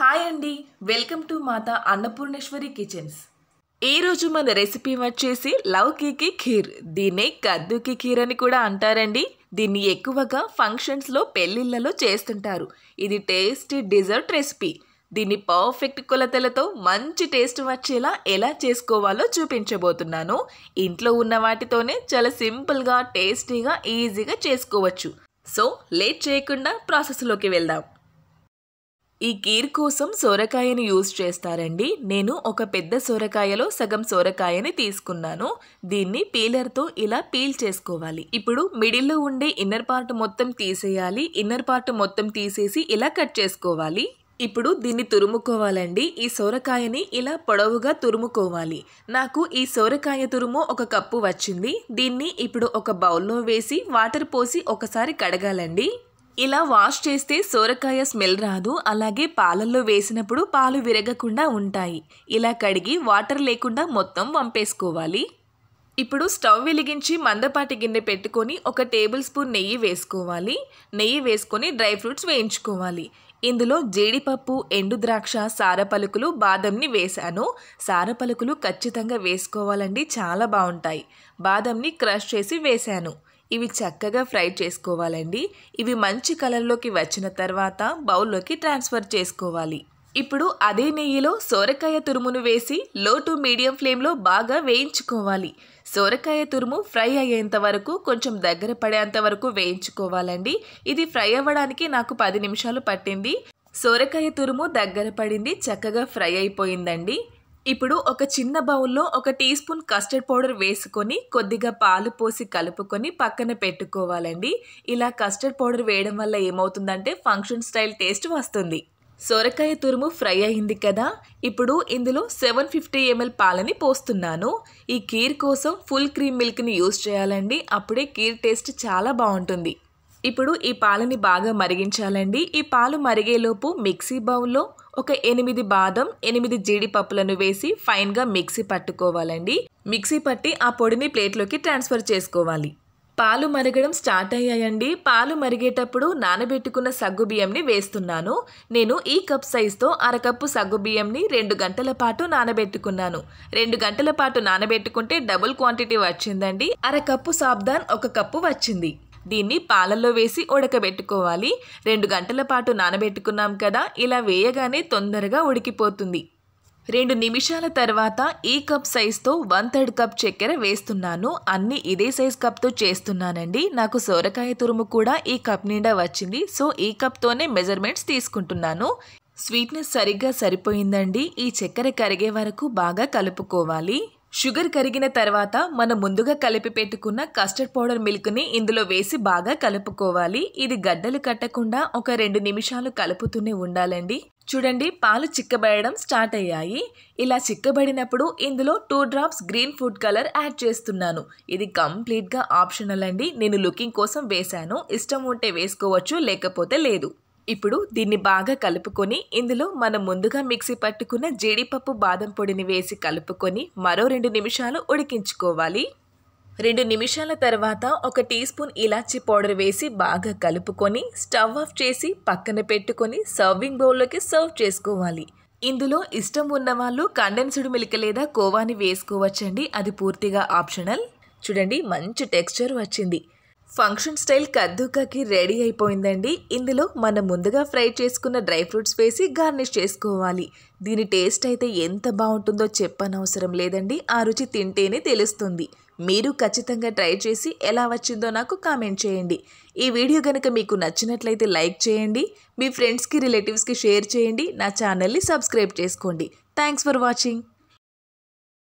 hi అండి welcome to మాత Annapurneshwari kitchens ఈరోజు మన రెసిపీ వచ్చేసి లవ్ కీకి ఖీర్ దీన్నే కద్దుకి ఖీర్ అని కూడా అంటారండి దీన్ని ఎక్కువగా ఫంక్షన్స్లో పెళ్ళిళ్ళలో చేస్తుంటారు ఇది టేస్టీ డిజర్ట్ రెసిపీ దీన్ని పర్ఫెక్ట్ కొలతలతో మంచి టేస్ట్ వచ్చేలా ఎలా చేసుకోవాలో చూపించబోతున్నాను ఇంట్లో ఉన్న వాటితోనే చాలా సింపుల్గా టేస్టీగా ఈజీగా చేసుకోవచ్చు సో లేట్ చేయకుండా ప్రాసెస్లోకి వెళ్దాం ఈ కీర్ కోసం సొరకాయని యూజ్ చేస్తారండి నేను ఒక పెద్ద సొరకాయలో సగం సొరకాయని తీసుకున్నాను దీన్ని పీలర్తో ఇలా పీల్ చేసుకోవాలి ఇప్పుడు మిడిల్లో ఉండే ఇన్నర్ పార్ట్ మొత్తం తీసేయాలి ఇన్నర్ పార్ట్ మొత్తం తీసేసి ఇలా కట్ చేసుకోవాలి ఇప్పుడు దీన్ని తురుముకోవాలండి ఈ సొరకాయని ఇలా పొడవుగా తురుముకోవాలి నాకు ఈ సొరకాయ తురుము ఒక కప్పు వచ్చింది దీన్ని ఇప్పుడు ఒక బౌల్లో వేసి వాటర్ పోసి ఒకసారి కడగాలండి ఇలా వాష్ చేస్తే సోరకాయ స్మెల్ రాదు అలాగే పాలల్లో వేసినప్పుడు పాలు విరగకుండా ఉంటాయి ఇలా కడిగి వాటర్ లేకుండా మొత్తం వంపేసుకోవాలి ఇప్పుడు స్టవ్ వెలిగించి మందపాటి గిన్నె పెట్టుకొని ఒక టేబుల్ స్పూన్ నెయ్యి వేసుకోవాలి నెయ్యి వేసుకొని డ్రై ఫ్రూట్స్ వేయించుకోవాలి ఇందులో జీడిపప్పు ఎండు ద్రాక్ష సారపలుకులు బాదంని వేశాను సారపలుకులు ఖచ్చితంగా వేసుకోవాలండి చాలా బాగుంటాయి బాదంని క్రష్ చేసి వేశాను ఇవి చక్కగా ఫ్రై చేసుకోవాలండి ఇవి మంచి కలర్లోకి వచ్చిన తర్వాత బౌల్లోకి ట్రాన్స్ఫర్ చేసుకోవాలి ఇప్పుడు అదే నెయ్యిలో సోరకాయ తురుమును వేసి లో టు మీడియం ఫ్లేమ్లో బాగా వేయించుకోవాలి సోరకాయ తురుము ఫ్రై అయ్యేంత వరకు కొంచెం దగ్గర పడేంత వరకు వేయించుకోవాలండి ఇది ఫ్రై అవ్వడానికి నాకు పది నిమిషాలు పట్టింది సోరకాయ తురుము దగ్గర పడింది చక్కగా ఫ్రై అయిపోయిందండి ఇప్పుడు ఒక చిన్న బౌల్లో ఒక టీ స్పూన్ కస్టర్డ్ పౌడర్ వేసుకొని కొద్దిగా పాలు పోసి కలుపుకొని పక్కన పెట్టుకోవాలండి ఇలా కస్టర్డ్ పౌడర్ వేయడం వల్ల ఏమవుతుందంటే ఫంక్షన్ స్టైల్ టేస్ట్ వస్తుంది సొరకాయ తురుము ఫ్రై అయింది కదా ఇప్పుడు ఇందులో సెవెన్ ఫిఫ్టీ ఎంఎల్ పాలని పోస్తున్నాను ఈ కీర్ కోసం ఫుల్ క్రీమ్ మిల్క్ని యూజ్ చేయాలండి అప్పుడే కీర్ టేస్ట్ చాలా బాగుంటుంది ఇప్పుడు ఈ పాలని బాగా మరిగించాలండి ఈ పాలు మరిగేలోపు మిక్సీ బౌల్లో ఒక ఎనిమిది బాదం ఎనిమిది జీడిపప్పులను వేసి ఫైన్గా మిక్సీ పట్టుకోవాలండి మిక్సీ పట్టి ఆ పొడిని ప్లేట్లోకి ట్రాన్స్ఫర్ చేసుకోవాలి పాలు మరగడం స్టార్ట్ అయ్యాయండి పాలు మరిగేటప్పుడు నానబెట్టుకున్న సగ్గు బియ్యంని వేస్తున్నాను నేను ఈ కప్ సైజ్తో అరకప్పు సగ్గు బియ్యంని రెండు గంటల పాటు నానబెట్టుకున్నాను రెండు గంటల పాటు నానబెట్టుకుంటే డబుల్ క్వాంటిటీ వచ్చిందండి అరకప్పు సాబ్దాన్ ఒక కప్పు వచ్చింది దీన్ని పాలల్లో వేసి ఉడకబెట్టుకోవాలి రెండు గంటల పాటు నానబెట్టుకున్నాం కదా ఇలా వేయగానే తొందరగా ఉడికిపోతుంది రెండు నిమిషాల తర్వాత ఈ కప్ సైజ్తో వన్ థర్డ్ కప్ చక్కెర వేస్తున్నాను అన్నీ ఇదే సైజ్ కప్తో చేస్తున్నానండి నాకు సోరకాయ తురుము కూడా ఈ కప్ నిండా వచ్చింది సో ఈ కప్తోనే మెజర్మెంట్స్ తీసుకుంటున్నాను స్వీట్నెస్ సరిగ్గా సరిపోయిందండి ఈ చక్కెర కరిగే వరకు బాగా కలుపుకోవాలి షుగర్ కరిగిన తర్వాత మనం ముందుగా కలిపి పెట్టుకున్న కస్టర్డ్ పౌడర్ మిల్క్ని ఇందులో వేసి బాగా కలుపుకోవాలి ఇది గడ్డలు కట్టకుండా ఒక రెండు నిమిషాలు కలుపుతూనే ఉండాలండి చూడండి పాలు చిక్కబడడం స్టార్ట్ అయ్యాయి ఇలా చిక్కబడినప్పుడు ఇందులో two drops green food colour add చేస్తున్నాను ఇది కంప్లీట్గా ఆప్షనల్ అండి నేను లుకింగ్ కోసం వేశాను ఇష్టం ఉంటే వేసుకోవచ్చు లేకపోతే లేదు ఇప్పుడు దీన్ని బాగా కలుపుకొని ఇందులో మనం ముందుగా మిక్సీ పట్టుకున్న జీడిపప్పు బాదం పొడిని వేసి కలుపుకొని మరో రెండు నిమిషాలు ఉడికించుకోవాలి రెండు నిమిషాల తర్వాత ఒక టీ స్పూన్ ఇలాచీ పౌడర్ వేసి బాగా కలుపుకొని స్టవ్ ఆఫ్ చేసి పక్కన పెట్టుకొని సర్వింగ్ బౌల్లోకి సర్వ్ చేసుకోవాలి ఇందులో ఇష్టం ఉన్న వాళ్ళు కండెన్స్డ్ మిల్క్ లేదా కోవాని వేసుకోవచ్చండి అది పూర్తిగా ఆప్షనల్ చూడండి మంచి టెక్స్చర్ వచ్చింది ఫంక్షన్ స్టైల్ కద్దూకాకి రెడీ అయిపోయిందండి ఇందులో మనం ముందుగా ఫ్రై చేసుకున్న డ్రై ఫ్రూట్స్ వేసి గార్నిష్ చేసుకోవాలి దీని టేస్ట్ అయితే ఎంత బాగుంటుందో చెప్పనవసరం లేదండి ఆ రుచి తింటేనే తెలుస్తుంది మీరు ఖచ్చితంగా ట్రై చేసి ఎలా వచ్చిందో నాకు కామెంట్ చేయండి ఈ వీడియో కనుక మీకు నచ్చినట్లయితే లైక్ చేయండి మీ ఫ్రెండ్స్కి రిలేటివ్స్కి షేర్ చేయండి నా ఛానల్ని సబ్స్క్రైబ్ చేసుకోండి థ్యాంక్స్ ఫర్ వాచింగ్